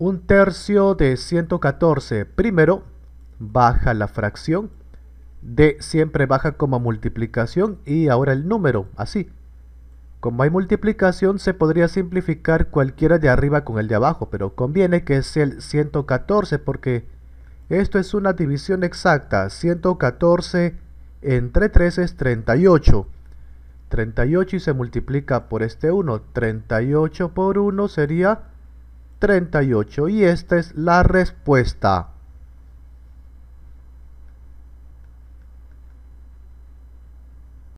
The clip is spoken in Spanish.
Un tercio de 114 primero baja la fracción. D siempre baja como multiplicación y ahora el número, así. Como hay multiplicación se podría simplificar cualquiera de arriba con el de abajo, pero conviene que sea el 114 porque esto es una división exacta. 114 entre 3 es 38. 38 y se multiplica por este 1. 38 por 1 sería 38 y esta es la respuesta.